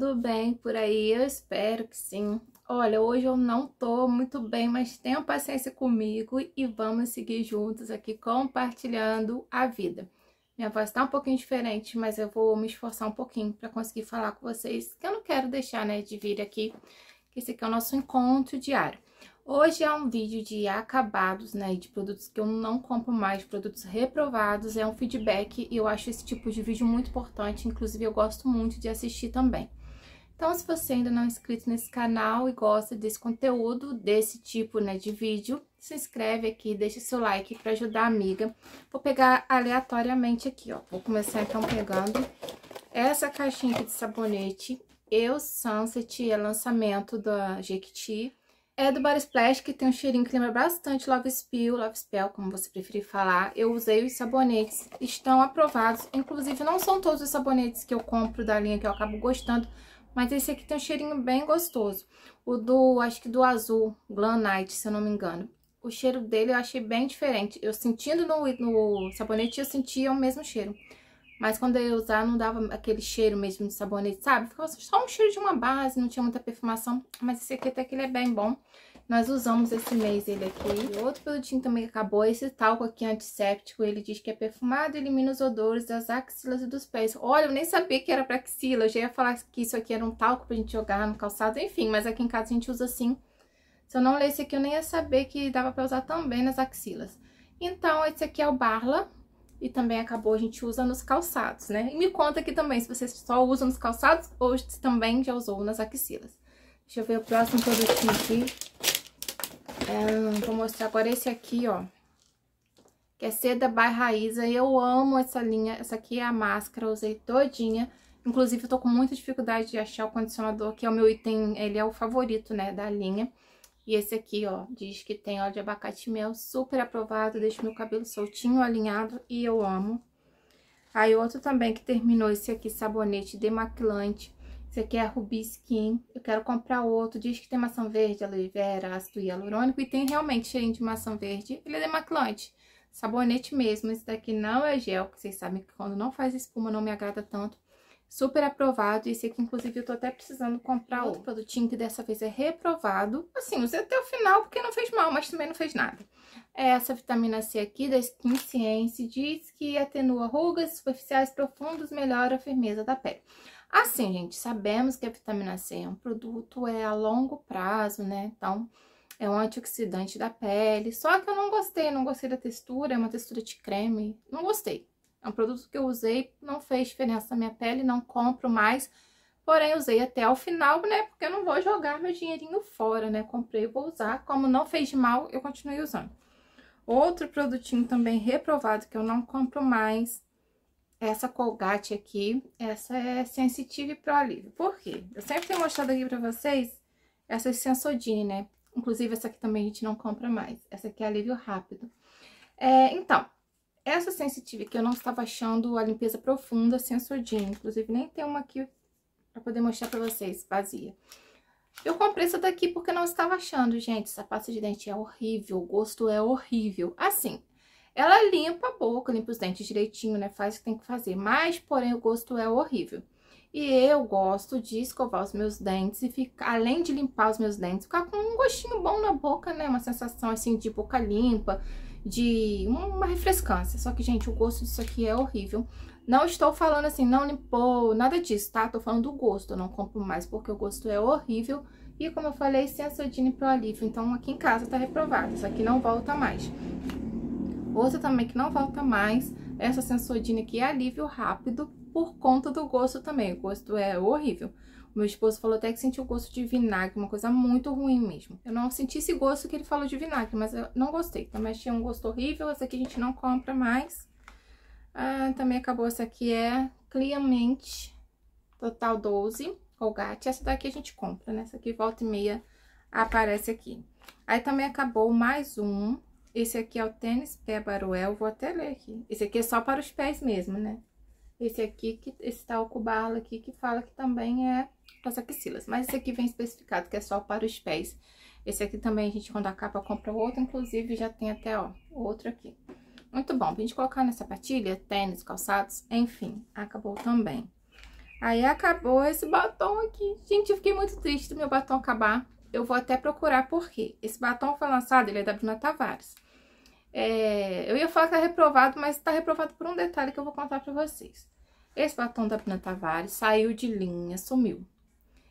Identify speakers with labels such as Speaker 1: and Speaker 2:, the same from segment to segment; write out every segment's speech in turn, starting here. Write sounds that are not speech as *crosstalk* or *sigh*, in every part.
Speaker 1: tudo bem por aí? Eu espero que sim. Olha, hoje eu não tô muito bem, mas tenha paciência comigo e vamos seguir juntos aqui compartilhando a vida. Minha voz tá um pouquinho diferente, mas eu vou me esforçar um pouquinho para conseguir falar com vocês, que eu não quero deixar, né, de vir aqui, que esse aqui é o nosso encontro diário. Hoje é um vídeo de acabados, né, de produtos que eu não compro mais, produtos reprovados, é um feedback e eu acho esse tipo de vídeo muito importante, inclusive eu gosto muito de assistir também. Então, se você ainda não é inscrito nesse canal e gosta desse conteúdo, desse tipo né, de vídeo, se inscreve aqui, deixa seu like para ajudar a amiga. Vou pegar aleatoriamente aqui, ó. Vou começar, então, pegando essa caixinha aqui de sabonete. Eu Sunset, é lançamento da Jequiti. É do Body Splash, que tem um cheirinho que lembra bastante Love Spill, Love Spell, como você preferir falar. Eu usei os sabonetes, estão aprovados. Inclusive, não são todos os sabonetes que eu compro da linha que eu acabo gostando, mas esse aqui tem um cheirinho bem gostoso. O do, acho que do azul, night se eu não me engano. O cheiro dele eu achei bem diferente. Eu sentindo no, no sabonete, eu sentia o mesmo cheiro. Mas quando eu ia usar, não dava aquele cheiro mesmo de sabonete, sabe? Ficava só um cheiro de uma base, não tinha muita perfumação. Mas esse aqui até que ele é bem bom. Nós usamos esse mês ele aqui. E outro produtinho também que acabou, esse talco aqui antisséptico, ele diz que é perfumado e elimina os odores das axilas e dos pés. Olha, eu nem sabia que era pra axila, eu já ia falar que isso aqui era um talco pra gente jogar no calçado, enfim, mas aqui em casa a gente usa assim. Se eu não ler esse aqui, eu nem ia saber que dava pra usar também nas axilas. Então, esse aqui é o Barla, e também acabou, a gente usa nos calçados, né? E me conta aqui também se vocês só usam nos calçados ou se também já usou nas axilas. Deixa eu ver o próximo produtinho aqui. É, vou mostrar agora esse aqui, ó. Que é seda by Eu amo essa linha. Essa aqui é a máscara, usei todinha. Inclusive, eu tô com muita dificuldade de achar o condicionador, que é o meu item, ele é o favorito, né, da linha. E esse aqui, ó, diz que tem óleo de abacate mel, super aprovado, deixa meu cabelo soltinho, alinhado, e eu amo. Aí, outro também que terminou esse aqui, sabonete demaquilante. Esse aqui é a Ruby Skin. Eu quero comprar outro. Diz que tem maçã verde, aloe vera, ácido hialurônico. E tem realmente cheirinho de maçã verde. Ele é demaquilante. Sabonete mesmo. Esse daqui não é gel, que vocês sabem que quando não faz espuma não me agrada tanto. Super aprovado. Esse aqui, inclusive, eu tô até precisando comprar outro produtinho que dessa vez é reprovado. Assim, usei até o final porque não fez mal, mas também não fez nada. É essa vitamina C aqui da Skin Science. Diz que atenua rugas superficiais profundas, melhora a firmeza da pele. Assim, gente, sabemos que a vitamina C é um produto é a longo prazo, né? Então, é um antioxidante da pele. Só que eu não gostei, não gostei da textura, é uma textura de creme. Não gostei. É um produto que eu usei, não fez diferença na minha pele, não compro mais. Porém, usei até o final, né? Porque eu não vou jogar meu dinheirinho fora, né? Comprei, vou usar. Como não fez mal, eu continuei usando. Outro produtinho também reprovado que eu não compro mais essa Colgate aqui, essa é sensitive pro alívio. Por quê? Eu sempre tenho mostrado aqui pra vocês essas Sensodine, né? Inclusive, essa aqui também a gente não compra mais. Essa aqui é alívio rápido. É, então, essa sensitive aqui eu não estava achando a limpeza profunda Sensodine. Inclusive, nem tem uma aqui pra poder mostrar pra vocês, vazia. Eu comprei essa daqui porque não estava achando, gente. Essa pasta de dente é horrível, o gosto é horrível. Assim, ela limpa a boca, limpa os dentes direitinho, né? Faz o que tem que fazer. Mas, porém, o gosto é horrível. E eu gosto de escovar os meus dentes e ficar, além de limpar os meus dentes, ficar com um gostinho bom na boca, né? Uma sensação assim de boca limpa, de uma refrescância. Só que, gente, o gosto disso aqui é horrível. Não estou falando assim, não limpou, nada disso, tá? Tô falando do gosto, eu não compro mais porque o gosto é horrível. E como eu falei, sem a sodina e pro alívio, então aqui em casa tá reprovado, isso aqui não volta mais. Outra também que não volta mais, é essa sensodina aqui é alívio rápido por conta do gosto também. O gosto é horrível. O meu esposo falou até que sentiu o gosto de vinagre, uma coisa muito ruim mesmo. Eu não senti esse gosto que ele falou de vinagre, mas eu não gostei. Também achei um gosto horrível, essa aqui a gente não compra mais. Ah, também acabou essa aqui, é mint total 12, Colgate. Essa daqui a gente compra, né? Essa aqui volta e meia aparece aqui. Aí também acabou mais um, esse aqui é o tênis pé baruel, vou até ler aqui. Esse aqui é só para os pés mesmo, né? Esse aqui, que, esse tal barla aqui, que fala que também é para as axilas. Mas esse aqui vem especificado que é só para os pés. Esse aqui também a gente, quando capa compra outro. Inclusive, já tem até, ó, outro aqui. Muito bom. Pra gente colocar nessa sapatilha, tênis, calçados, enfim. Acabou também. Aí acabou esse batom aqui. Gente, eu fiquei muito triste do meu batom acabar eu vou até procurar por quê. Esse batom foi lançado, ele é da Bruna Tavares. É, eu ia falar que tá reprovado, mas tá reprovado por um detalhe que eu vou contar pra vocês. Esse batom da Bruna Tavares saiu de linha, sumiu.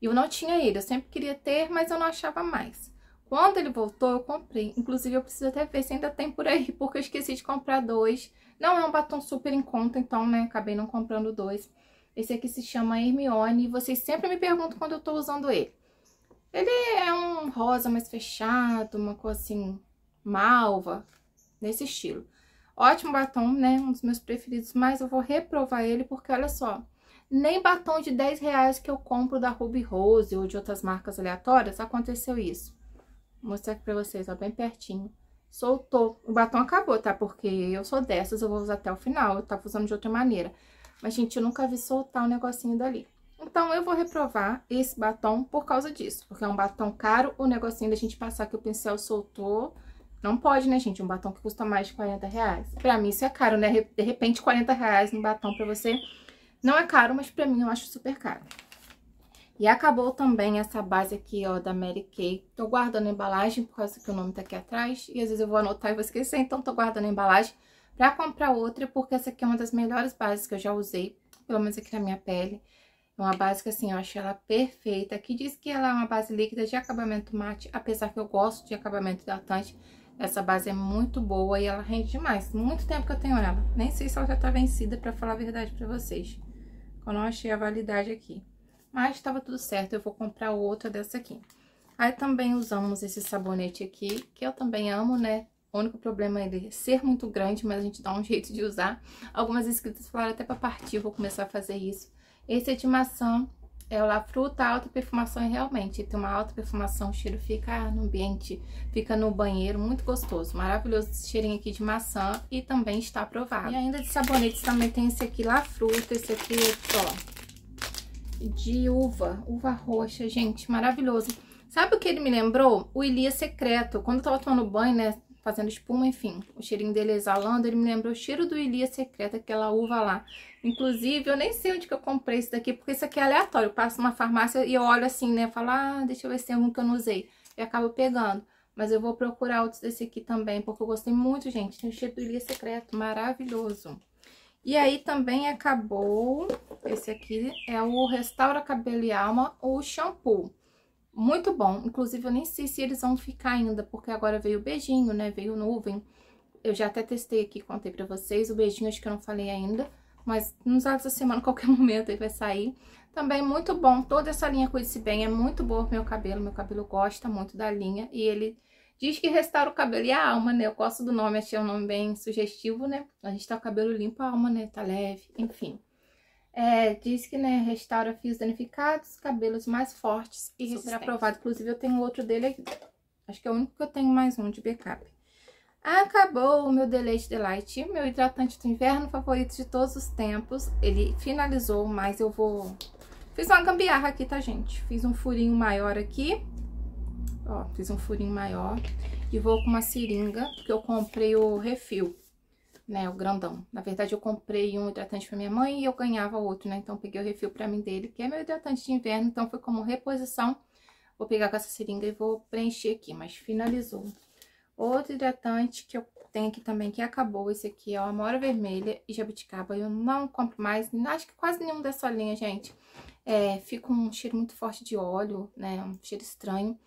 Speaker 1: Eu não tinha ele, eu sempre queria ter, mas eu não achava mais. Quando ele voltou, eu comprei. Inclusive, eu preciso até ver se ainda tem por aí, *laughs* porque eu esqueci de comprar dois. Não é um batom super em conta, então, né, acabei não comprando dois. Esse aqui se chama Hermione e vocês sempre me perguntam quando eu tô usando ele. Ele é um rosa mais fechado, uma cor assim, malva, nesse estilo. Ótimo batom, né? Um dos meus preferidos, mas eu vou reprovar ele porque, olha só, nem batom de 10 reais que eu compro da Ruby Rose ou de outras marcas aleatórias aconteceu isso. Vou mostrar aqui pra vocês, ó, bem pertinho. Soltou. O batom acabou, tá? Porque eu sou dessas, eu vou usar até o final. Eu tava usando de outra maneira. Mas, gente, eu nunca vi soltar o um negocinho dali. Então, eu vou reprovar esse batom por causa disso, porque é um batom caro, o negocinho da gente passar que o pincel soltou... Não pode, né, gente? Um batom que custa mais de 40 reais. Pra mim, isso é caro, né? De repente, 40 reais no batom pra você não é caro, mas pra mim eu acho super caro. E acabou também essa base aqui, ó, da Mary Kay. Tô guardando a embalagem, por causa que o nome tá aqui atrás. E às vezes eu vou anotar e vou esquecer, então tô guardando a embalagem pra comprar outra, porque essa aqui é uma das melhores bases que eu já usei, pelo menos aqui na minha pele. Uma base que, assim, eu achei ela perfeita. Aqui diz que ela é uma base líquida de acabamento mate, apesar que eu gosto de acabamento hidratante. Essa base é muito boa e ela rende demais. Muito tempo que eu tenho ela. Nem sei se ela já tá vencida, pra falar a verdade pra vocês. Eu não achei a validade aqui. Mas tava tudo certo, eu vou comprar outra dessa aqui. Aí também usamos esse sabonete aqui, que eu também amo, né? O único problema é ele ser muito grande, mas a gente dá um jeito de usar. Algumas escritas falaram até pra partir, eu vou começar a fazer isso. Esse é de maçã é o la fruta alta perfumação e realmente tem uma alta perfumação, o cheiro fica no ambiente, fica no banheiro, muito gostoso, maravilhoso esse cheirinho aqui de maçã e também está aprovado. E ainda de sabonetes também tem esse aqui la fruta, esse aqui, ó, de uva, uva roxa, gente, maravilhoso. Sabe o que ele me lembrou? O ilia Secreto. Quando eu tava tomando banho, né? fazendo espuma, enfim. O cheirinho dele exalando, ele me lembrou o cheiro do Ilia Secreta, aquela uva lá. Inclusive, eu nem sei onde que eu comprei esse daqui, porque isso aqui é aleatório. Eu passo numa farmácia e eu olho assim, né? Falo, ah, deixa eu ver se tem algum que eu não usei. E acabo pegando. Mas eu vou procurar outros desse aqui também, porque eu gostei muito, gente. Tem o cheiro do Ilia Secreto, maravilhoso. E aí também acabou, esse aqui é o Restaura Cabelo e Alma, o shampoo. Muito bom. Inclusive, eu nem sei se eles vão ficar ainda, porque agora veio o beijinho, né? Veio nuvem. Eu já até testei aqui, contei pra vocês. O beijinho acho que eu não falei ainda, mas nos olhos da semana, *laughs* qualquer momento, ele vai sair. Também muito bom. Toda essa linha Cuide-se Bem é muito boa pro meu cabelo. Meu cabelo gosta muito da linha e ele diz que restaura o cabelo e a alma, né? Eu gosto do nome, achei um nome bem sugestivo, né? A gente tá com o cabelo limpo, a alma, né? Tá leve, enfim. É, diz que né, restaura fios danificados, cabelos mais fortes e super aprovado. Inclusive, eu tenho outro dele aqui. Acho que é o único que eu tenho mais um de backup. Acabou o meu Deleite Delight, meu hidratante do inverno favorito de todos os tempos. Ele finalizou, mas eu vou... Fiz uma gambiarra aqui, tá, gente? Fiz um furinho maior aqui. Ó, fiz um furinho maior. E vou com uma seringa, porque eu comprei o refil né, o grandão. Na verdade, eu comprei um hidratante pra minha mãe e eu ganhava outro, né? Então, peguei o refil pra mim dele, que é meu hidratante de inverno, então foi como reposição. Vou pegar com essa seringa e vou preencher aqui, mas finalizou. Outro hidratante que eu tenho aqui também, que acabou, esse aqui é o Amora Vermelha e Jabuticaba. Eu não compro mais, acho que quase nenhum dessa linha, gente. É, fica um cheiro muito forte de óleo, né? Um cheiro estranho.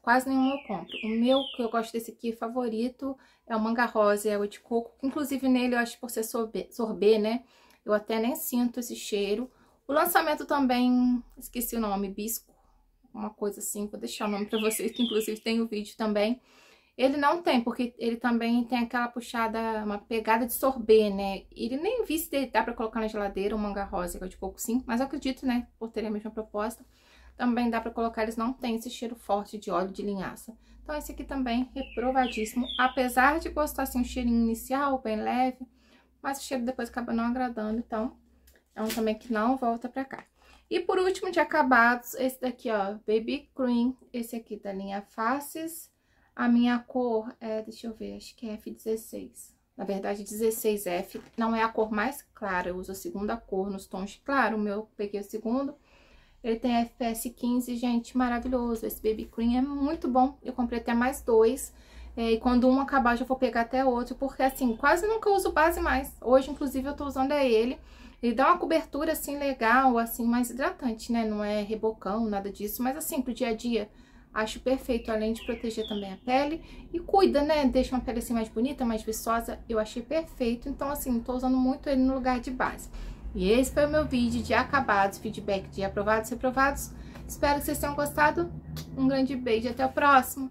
Speaker 1: Quase nenhum eu compro. O meu, que eu gosto desse aqui, favorito, é o manga rosa e água de coco. Inclusive, nele, eu acho que por ser sorbê, né? Eu até nem sinto esse cheiro. O lançamento também, esqueci o nome, Bisco, uma coisa assim. Vou deixar o nome pra vocês, que inclusive tem o vídeo também. Ele não tem, porque ele também tem aquela puxada, uma pegada de sorbê, né? Ele nem vi se dá pra colocar na geladeira o manga rosa e água de coco, sim. Mas eu acredito, né, por ter a mesma proposta. Também dá pra colocar, eles não têm esse cheiro forte de óleo de linhaça. Então, esse aqui também reprovadíssimo. Apesar de gostar, assim, o cheirinho inicial, bem leve, mas o cheiro depois acaba não agradando, então é um também que não volta pra cá. E por último, de acabados, esse daqui, ó, Baby Cream, esse aqui da linha Faces. A minha cor é, deixa eu ver, acho que é F16. Na verdade, 16F não é a cor mais clara, eu uso a segunda cor nos tons de claro, o meu eu peguei o segundo. Ele tem FPS 15, gente, maravilhoso. Esse Baby Cream é muito bom. Eu comprei até mais dois. É, e quando um acabar, já vou pegar até outro, porque assim, quase nunca uso base mais. Hoje, inclusive, eu tô usando é ele. Ele dá uma cobertura, assim, legal, assim, mais hidratante, né? Não é rebocão, nada disso, mas assim, pro dia a dia, acho perfeito, além de proteger também a pele. E cuida, né? Deixa uma pele, assim, mais bonita, mais viçosa, eu achei perfeito. Então, assim, tô usando muito ele no lugar de base. E esse foi o meu vídeo de acabados, feedback de aprovados e reprovados. Espero que vocês tenham gostado. Um grande beijo e até o próximo.